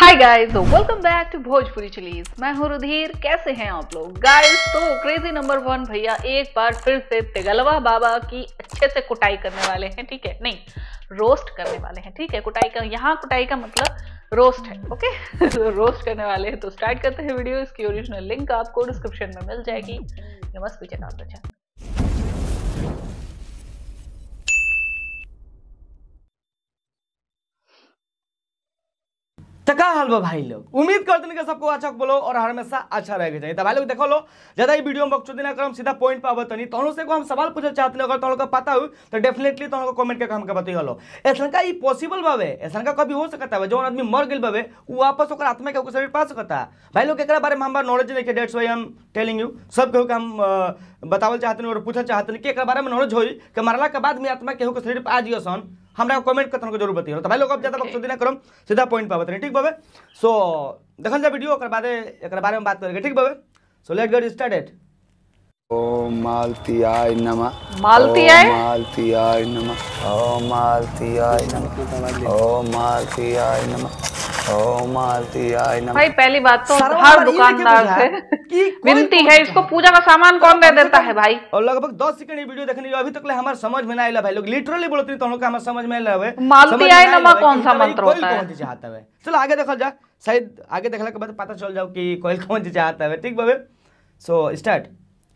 Hi guys welcome back to Bhojpuri chillies मैं हूं रुधीर कैसे हैं आप लोग गाइस तो क्रेजी नंबर वन भैया एक बार फिर से तिगलवा बाबा की अच्छे से कुटाई करने वाले हैं ठीक है नहीं रोस्ट करने वाले हैं ठीक है कुटाई का यहाँ कुटाई का मतलब रोस्ट है ओके तो रोस्ट करने वाले हैं तो स्टार्ट करते हैं वीडियो इसकी ओरिजिनल लिंक आपको डिस्क्रिप्शन में मिल जाएगी नमस्ते चैनल हाल बा भाई लोग उम्मीद करते हैं कि सबको अच्छा बोलो और हमेशा अच्छा रहेगा चाहिए तो भाई लोग देखो लो ज्यादा ही वीडियो में बकचोदी ना करो सीधा पॉइंट पर बतानी तुम से को हम सवाल पूछे चाहते अगर तुम तो लोग का पता हो तो डेफिनेटली तुम लोग कमेंट करके हमको बताइए लो ऐसा का पॉसिबल बावे ऐसा का कभी हो सकता है जो आदमी मर गए बावे वो वापस होकर आत्मा के शरीर पा सकता है भाई लोग एक बारे में हमारा नॉलेज नहीं डेट्स वाई हम टेलिंग यू सब केहू के हम बतावल चाहते और पूछे चाहते कि एक बारे में नॉलेज हो कि मरला के बाद में आत्मा केहू के शरीर पर आ जियो सन हमारा कमेंट करने तुमको जरूर बताइए तो भाई लोग अब ज्यादा okay. बकचोदी ना करो सीधा पॉइंट पर बताइए ठीक बाबे सो देखल जाए वीडियो बारे एक बारे में बात करेंगे ठीक बाबे सो लेट गेट स्टार्टेड ओ मालती मालती आय नमा आय मालती आय नमा ओ मालती आय नमा ओ मालती आय नमा भाई पहली बात तो हर दुकानदार से विनती तो है इसको पूजा का सामान कौन दे देता है भाई और लगभग दस सेकंड ये वीडियो देखने अभी तक ले हमारे समझ में ना भाई लोग लिटरली बोलते हैं तो हम हमारे समझ में मालती आय नमा कौन सा मंत्र होता है चाहता है चलो आगे देखल जा शायद आगे देखने के बाद पता चल जाओ की कोयल कौन चीज चाहता है ठीक बाबे सो स्टार्ट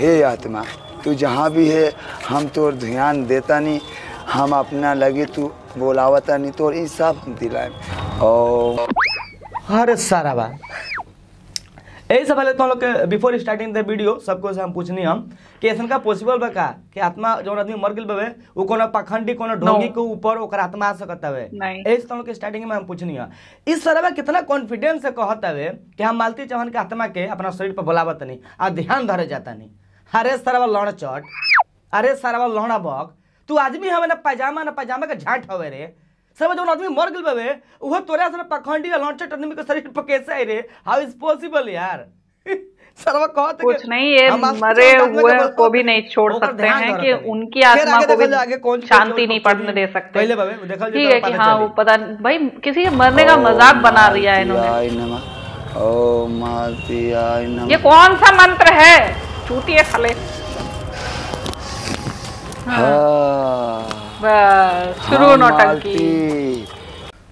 हे आत्मा तू जहाँ भी है हम तो ध्यान देता नहीं हम अपना लगे तू बोलावत नहीं तो सब हम दिलाए हर सारा बात यही सब पहले तुम तो लोग के बिफोर स्टार्टिंग द वीडियो सबको से हम पूछनी हम कि ऐसा का पॉसिबल बा का कि आत्मा जो आदमी मर गेल बे वो कोनो पखंडी कोनो ढोंगी के ऊपर ओकर आत्मा आ सकत हवे यही तुम लोग के स्टार्टिंग में हम पूछनी है इस सरवा कितना कॉन्फिडेंस से कहत हवे कि हम मालती चौहान के आत्मा के अपना शरीर पर बुलावत नहीं आ ध्यान धरे जाता नहीं अरे सरवा लड़ चट अरे सरवा लौड़ा बक तू आदमी हवे ना पैजामा ना पैजामा के झाट हवे रे सब जो आदमी मर गल बे उहो तोरा से पखंडी या लॉन्चर आदमी के शरीर पर कैसे आई रे हाउ इज पॉसिबल यार सरवा कहत कुछ नहीं ये मरे हुए को भी नहीं छोड़ सकते हैं कि उनकी आत्मा को भी शांति नहीं पड़ने दे सकते पहले बाबे देखल ठीक तो है कि हाँ वो पता भाई किसी के मरने का मजाक बना दिया है इन्होंने ये कौन सा मंत्र है चूतिए साले हाँ।, हाँ। शुरू हाँ, नौटंकी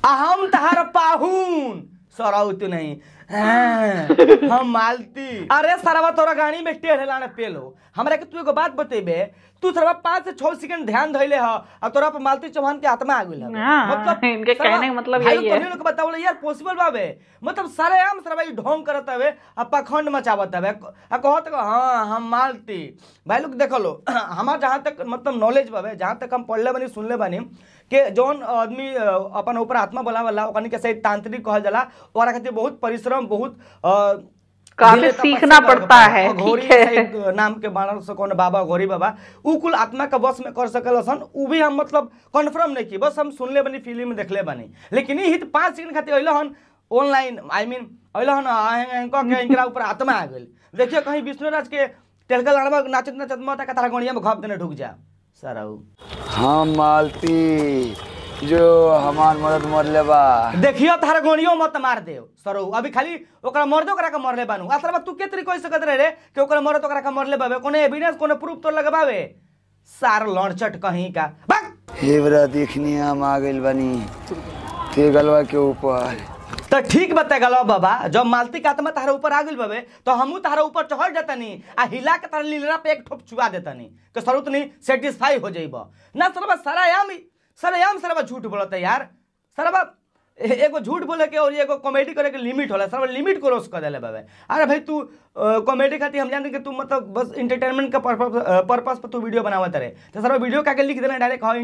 अहम तहर पाहून सराव नहीं हम मालती अरे सरवा तोरा गाड़ी में टेढ़ लाना पेल हो हमरा के तू एगो बात बतेबे तू सरवा पांच से छह सेकंड ध्यान धइले ह और तोरा पर मालती चौहान के आत्मा आ गइल हाँ, हाँ, मतलब हाँ, इनके कहने का मतलब यही तो है लोग बताओ यार पॉसिबल बाबे मतलब सारे आम सरवा ई ढोंग करत हवे आ पखंड मचावत हवे आ कहत हां हम मालती भाई लोग देख लो हमार जहां तक मतलब नॉलेज बाबे जहां तक हम पढ़ले बनी सुनले बनी कि जौन आदमी अपन ऊपर आत्मा बोला वाला के सही तांत्रिक कहल जाला और खातिर बहुत परिश्रम बहुत काफी सीखना पड़ता है घोरी नाम के बानर से कौन बाबा घोरी बाबा उ कुल आत्मा का वश में कर सकल सन उ भी हम मतलब कन्फर्म नहीं की बस हम सुनले बनी फिल्म में देखले बनी लेकिन ही पाँच सेकंड खातिर अल हन ऑनलाइन आई मीन अल हन आहेंग के ऊपर आत्मा आ गई देखियो कहीं विष्णुराज के टेलकल नाचत नाचत माता तारा गणिया में घप देने ढुक जा सर हाँ मालती जो हमार मदद मर ले बा देखियो थार गोनियो मत मार दे सरो अभी खाली ओकरा मर मर्द ओकरा के मर ले बानू असल में तू केतरी तरी कह सकत रे रे के ओकरा मर तो ओकरा के मर ले बावे कोने एविडेंस कोने प्रूफ तो लगबावे सार लणचट कहीं का हे बरा देखनी हम आ गइल बानी ते गलवा के ऊपर तो ठीक बता गल बाबा जब मालती का आत्मा तारा ऊपर आ गई बाबे तो हमू तारा ऊपर चढ़ जतनी आ हिला के तारा लीलरा पे एक ठोप छुआ देतनी तो सरुत नहीं सेटिस्फाई हो जाइब ना सरबा सरायाम सरायाम सरबा झूठ बोलता यार सरबा एगो झूठ बोले के और एगो कॉमेडी करे के लिमिट होला सर लिमिट क्रॉस कर दिले बाबा अरे भाई तू कॉमेडी खाती हम जानते कि तू मतलब बस इंटरटेनमेंट का पर्पस पर तू वीडियो बनावत रहे तो सर वीडियो का के लिख देना डायरेक्ट हाँ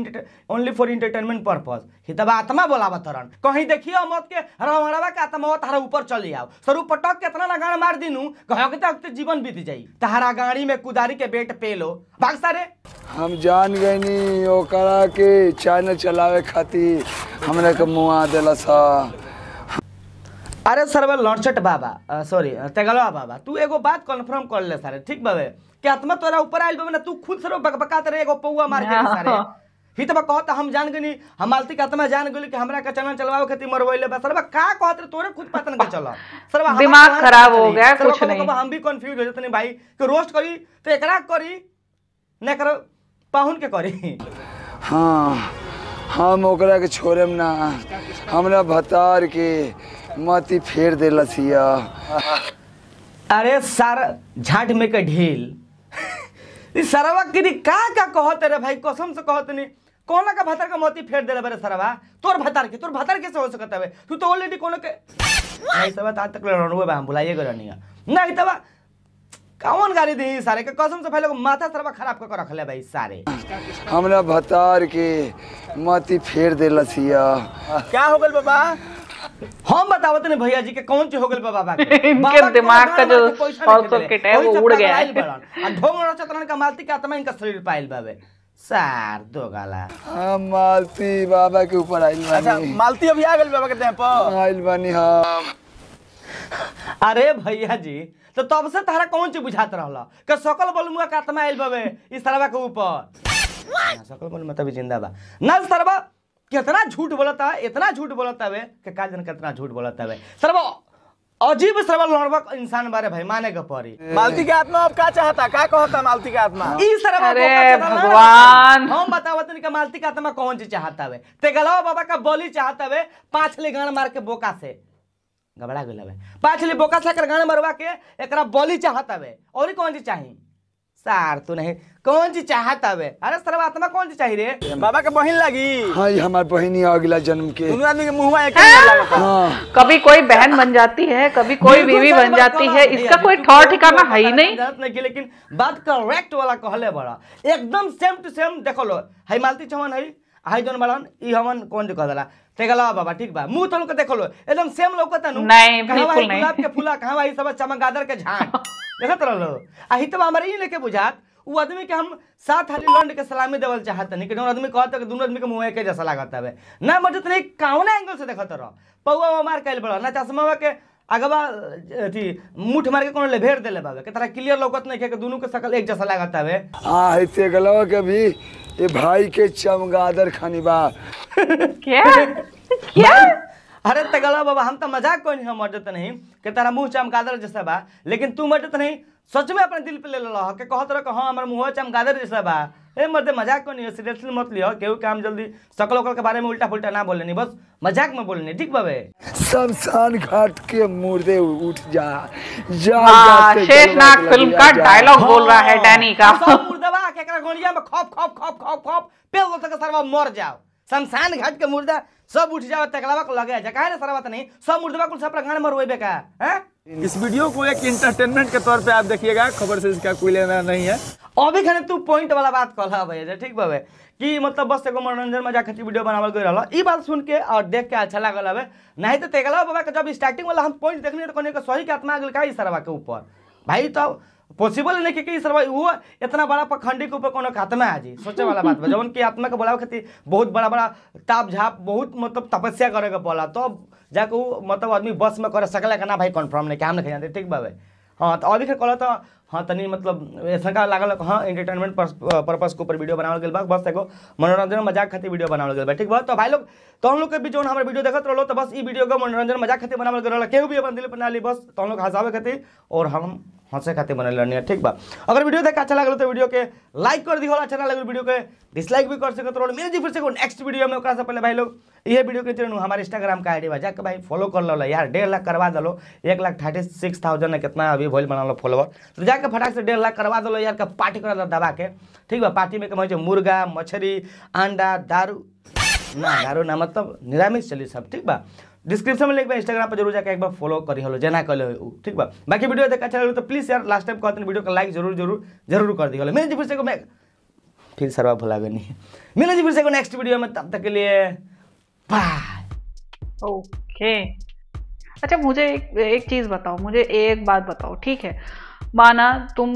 ओनली फॉर इंटरटेनमेंट पर्पस ही तब आत्मा बोलावा तरन कहीं देखियो मत के अरे हमारा का आत्मा तारा ऊपर चल जाओ सर ऊपर टक कितना ना गाड़ मार दिनू कहते तक जीवन बीत जाई तारा गाड़ी में कुदारी के बेट पे लो भाग सारे हम जान गए नी ओकरा के चैनल चलावे खातिर हमने के मुआ देला सा अरे सर सरवे लड़चट बाबा सॉरी तेगलवा बाबा तू एगो बात कन्फर्म कर ले सारे ठीक बाबे कि आत्मा तोरा ऊपर आइल बाबे ना तू खुद सरवे बकबकात रहे एगो पौआ मार के सारे ही तब तो कहत हम जान गनी हम आलती के आत्मा जान गेली कि हमरा का चलन चलवाओ खेती मरवैले बा सरवा का कहत रे तोरे खुद पतन के चल सरवा दिमाग खराब हो गया कुछ नहीं हम भी कंफ्यूज हो जतनी भाई कि रोस्ट करी तो एकरा करी ना करो पाहुन के करी हाँ हम ओकरा के छोड़म ना हमरा भतार के माती फेर दे लसिया अरे सर झाट में के ढील सरवा के का का कहत रे भाई कसम से कहत नहीं कौन का भतार का मोती फेर दे रे सरवा तोर भतार के तोर भतार कैसे हो सकत है तू तो ऑलरेडी कोन के नहीं सब आज तक रनवे बा हम बुलाइए गरनिया नहीं तब कौन गाली दी सारे के कसम से पहले को माथा सरवा खराब कर रखले भाई सारे हमरा भतार के माती फेर दे लसिया क्या हो गेल बाबा हम बतावत ने भैया जी के कौन चीज हो गेल बाबा के इनके दिमाग का जो सॉकेट है वो उड़ गया और ढोंग चतरन का मालती के आत्मा इनका शरीर पाइल बाबे सार दो गाला हाँ मालती बाबा के ऊपर आइल बानी अच्छा मालती अभी आ गेल बाबा के टाइम पर आइल बानी हां अरे भैया जी तो तब से तहरा कौन चीज बुझात रह सकल बलमुआ का आत्मा आल बाबे इस तरवा के ऊपर हाँ, सकल बलमुआ तभी जिंदा बा ना सरवा कितना झूठ बोलता है इतना झूठ बोलता है कि का जन कितना झूठ बोलता है सरवा अजीब सरल लड़बक इंसान बारे भाई माने के पड़ी मालती के आत्मा अब का चाहता का कहता मालती के आत्मा ई सरल अरे भगवान हम बतावत के मालती के आत्मा कौन चीज चाहता है ते गलावा बाबा का बोली चाहता है पांच ले गण मार के बोका से गबड़ा गई है पाछली बोका साकर गाना मरवा के एक बोली चाहत हवे और कौन जी चाहिए सार तू नहीं कौन जी चाहत हवे अरे सर्वात्मा कौन जी चाहिए रे बाबा के बहन लगी हाँ हमारे बहन आ अगला जन्म के दोनों आदमी के मुंह में एक हाँ। कभी कोई बहन बन जाती है कभी कोई बीवी बन जाती है इसका कोई ठौर ठिकाना है ही नहीं जात नहीं लेकिन बात करेक्ट वाला कहले बड़ा एकदम सेम टू सेम देखो लो है मालती चौहान है हाई जौन बड़न ई हमन कोन जो कहला तेगला बाबा ठीक बा मुंह तलक के देखलो एकदम सेम लौकता नु नहीं बिल्कुल नहीं गुलाब के फूला कहां भाई सब चमगादर के झांक देखत रहलो आ हितवा हमरे ई लेके बुझात उ आदमी के हम सात हाली लंड के सलामी देवल चाहत नहीं कि जौन आदमी कहत कि दोनों आदमी के मुंह के जैसा लागत है ना मजत नहीं कौना एंगल से देखत रह पौवा मार कैल बड़ ना चश्मा के अगवा अथी मुठ मार के कोन ले लेभेर देले बाबा के तरह क्लियर लौकत नहीं के दोनों के शकल एक जैसा लागत है आ ऐसे गलवा के भी ये भाई के चमगादर खानी बा क्या क्या अरे तगला बाबा हम तो मजाक कोई हम मटत नहीं के तारा मुंह चमगादर जैसा बा लेकिन तू मटत नहीं सच में अपने दिल पे ले लो के कहत रह हाँ हमर मुंह चमगादर जैसा बा ए मरते मजाक को नहीं सीरियसली मत लियो केहू काम जल्दी सकल ओकल के बारे में उल्टा पुल्टा ना बोले नहीं बस मजाक में बोले ठीक बाबे शमशान घाट के मुर्दे उठ जा जा, हाँ, जा शेषनाग फिल्म का डायलॉग बोल रहा है डैनी का हाँ, एकरा गोलिया में खप खप खप खप खप पेल दो तक सरवा मर जाओ शमशान घाट के मुर्दा सब उठ जाओ तकलावा को लगे जा काहे सरवा नहीं सब मुर्दा कुल सब प्रकार मरवेबे का हैं इस वीडियो को एक इंटरटेनमेंट के तौर पे आप देखिएगा खबर से इसका कोई लेना नहीं है अभी खाने तू पॉइंट वाला बात कहला भैया ठीक बाबे कि मतलब बस एगो मनोरंजन मजा जाकर वीडियो बनावल गई रहा ई बात सुन के और देख के अच्छा लागल हवे नहीं तो तेगला बाबा के जब स्टार्टिंग वाला हम पॉइंट देखने तो कहने सही के आत्मा गल का सरवा के ऊपर भाई तो पॉसिबल नहीं कि, कि सरवा इतना बड़ा पखंडी के ऊपर कोनो आत्मा है जी सोचे वाला बात जब उनकी आत्मा के बोला खाती बहुत बड़ा बड़ा ताप झाप बहुत मतलब तपस्या करे के पड़ा तब तो जाके वो मतलब आदमी बस में कर सकल ना भाई कन्फर्म नहीं क्या नहीं जानते ठीक बाबे हाँ तो अभी कहल तो हाँ तनी मतलब ऐसा लागल हाँ एंटरटेनमेंट पर्पज के ऊपर वीडियो बनावल गया बस एगो मनोरंजन मजाक खातिर वीडियो बनावल गया ठीक बा तो भाई लोग तो हम लोग के भी जो हमारे वीडियो देखते रहो तो बस ई वीडियो को मनोरंजन मजाक खातिर बनावल गया केहू भी अपन दिल प्रणाली ली बस तुम तो लोग हंसावे खातिर और हम हंसे खाते बने लड़नी ठीक बा अगर वीडियो देखा अच्छा लगे तो वीडियो के लाइक कर दी अच्छा ना लगे वीडियो के डिसलाइक भी कर सकते तो मिले जी फिर से नेक्स्ट वीडियो में से पहले भाई लोग ये वीडियो के चैनल हमारे इंस्टाग्राम का आईडी डी भाई फॉलो कर लो यार डेढ़ लाख करवा दलो एक लाख थर्टी सिक्स थाउजेंड कितना अभी भोल बना लो फॉलोअर तो जाकर फटाक से डेढ़ लाख करवा दलो यार पार्टी कर दबा के ठीक बा पार्टी में कमाई मुर्गा मछली अंडा दारू ना दारू ना मतलब निरामिष चली सब ठीक बा डिस्क्रिप्शन में लिखा इंस्टाग्राम पर जरूर जाकर एक बार फॉलो करी हलो जेना कल ठीक बा बाकी वीडियो देखा अच्छा लगे तो प्लीज यार लास्ट टाइम कहते हैं वीडियो का लाइक जरूर जरूर जरूर कर दी हलो मेरे जी फिर से को मैं फिर सरवा भुला गई नहीं मिले जी फिर से को नेक्स्ट वीडियो में तब तक के लिए बाय ओके अच्छा मुझे एक, एक चीज़ बताओ मुझे एक बात बताओ ठीक है माना तुम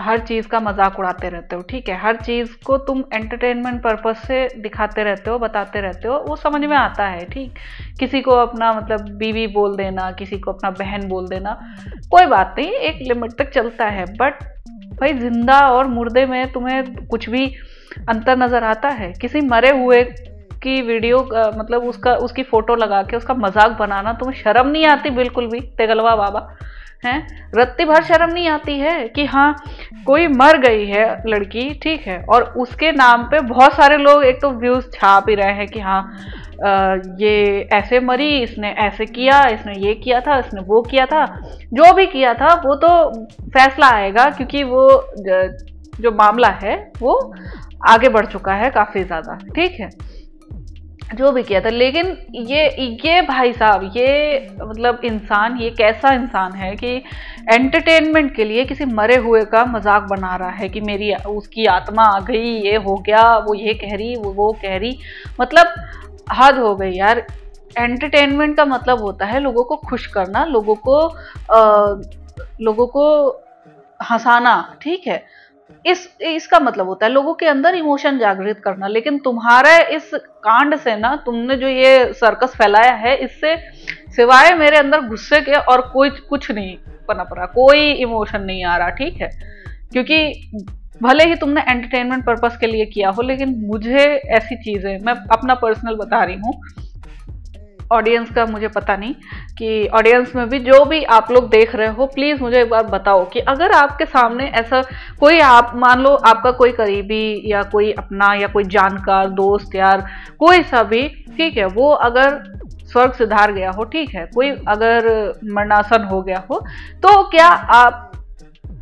हर चीज़ का मजाक उड़ाते रहते हो ठीक है हर चीज़ को तुम एंटरटेनमेंट पर्पज से दिखाते रहते हो बताते रहते हो वो समझ में आता है ठीक किसी को अपना मतलब बीवी बोल देना किसी को अपना बहन बोल देना कोई बात नहीं एक लिमिट तक चलता है बट भाई जिंदा और मुर्दे में तुम्हें कुछ भी अंतर नज़र आता है किसी मरे हुए की वीडियो आ, मतलब उसका उसकी फ़ोटो लगा के उसका मजाक बनाना तुम्हें शर्म नहीं आती बिल्कुल भी तेगलवा बाबा हैं रत्ती भर शर्म नहीं आती है कि हाँ कोई मर गई है लड़की ठीक है और उसके नाम पे बहुत सारे लोग एक तो व्यूज़ छाप ही रहे हैं कि हाँ आ, ये ऐसे मरी इसने ऐसे किया इसने ये किया था इसने वो किया था जो भी किया था वो तो फैसला आएगा क्योंकि वो जो मामला है वो आगे बढ़ चुका है काफ़ी ज़्यादा ठीक है जो भी किया था लेकिन ये ये भाई साहब ये मतलब इंसान ये कैसा इंसान है कि एंटरटेनमेंट के लिए किसी मरे हुए का मजाक बना रहा है कि मेरी उसकी आत्मा आ गई ये हो गया वो ये कह रही वो वो कह रही मतलब हद हो गई यार एंटरटेनमेंट का मतलब होता है लोगों को खुश करना लोगों को आ, लोगों को हंसाना ठीक है इस इसका मतलब होता है लोगों के अंदर इमोशन जागृत करना लेकिन तुम्हारे इस कांड से ना तुमने जो ये सर्कस फैलाया है इससे सिवाय मेरे अंदर गुस्से के और कोई कुछ नहीं पनप रहा कोई इमोशन नहीं आ रहा ठीक है क्योंकि भले ही तुमने एंटरटेनमेंट पर्पस के लिए किया हो लेकिन मुझे ऐसी चीज़ें मैं अपना पर्सनल बता रही हूँ ऑडियंस का मुझे पता नहीं कि ऑडियंस में भी जो भी आप लोग देख रहे हो प्लीज़ मुझे एक बार बताओ कि अगर आपके सामने ऐसा कोई आप मान लो आपका कोई करीबी या कोई अपना या कोई जानकार दोस्त यार कोई सा भी ठीक है वो अगर स्वर्ग सुधार गया हो ठीक है कोई अगर मरणासन हो गया हो तो क्या आप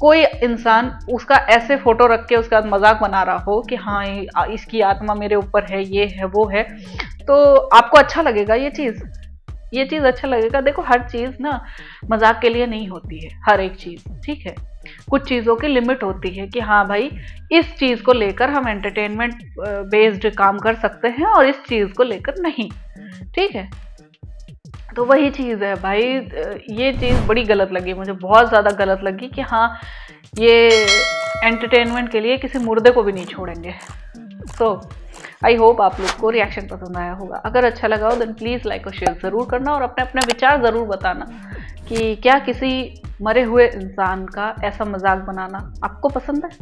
कोई इंसान उसका ऐसे फोटो रख के उसका मजाक बना रहा हो कि हाँ इसकी आत्मा मेरे ऊपर है ये है वो है तो आपको अच्छा लगेगा ये चीज़ ये चीज़ अच्छा लगेगा देखो हर चीज़ ना मजाक के लिए नहीं होती है हर एक चीज़ ठीक है कुछ चीज़ों की लिमिट होती है कि हाँ भाई इस चीज़ को लेकर हम एंटरटेनमेंट बेस्ड काम कर सकते हैं और इस चीज़ को लेकर नहीं ठीक है तो वही चीज़ है भाई ये चीज़ बड़ी गलत लगी मुझे बहुत ज़्यादा गलत लगी कि हाँ ये एंटरटेनमेंट के लिए किसी मुर्दे को भी नहीं छोड़ेंगे सो आई होप आप लोग को रिएक्शन पसंद आया होगा अगर अच्छा लगा हो देन प्लीज़ लाइक और शेयर ज़रूर करना और अपने अपने विचार ज़रूर बताना कि क्या किसी मरे हुए इंसान का ऐसा मजाक बनाना आपको पसंद है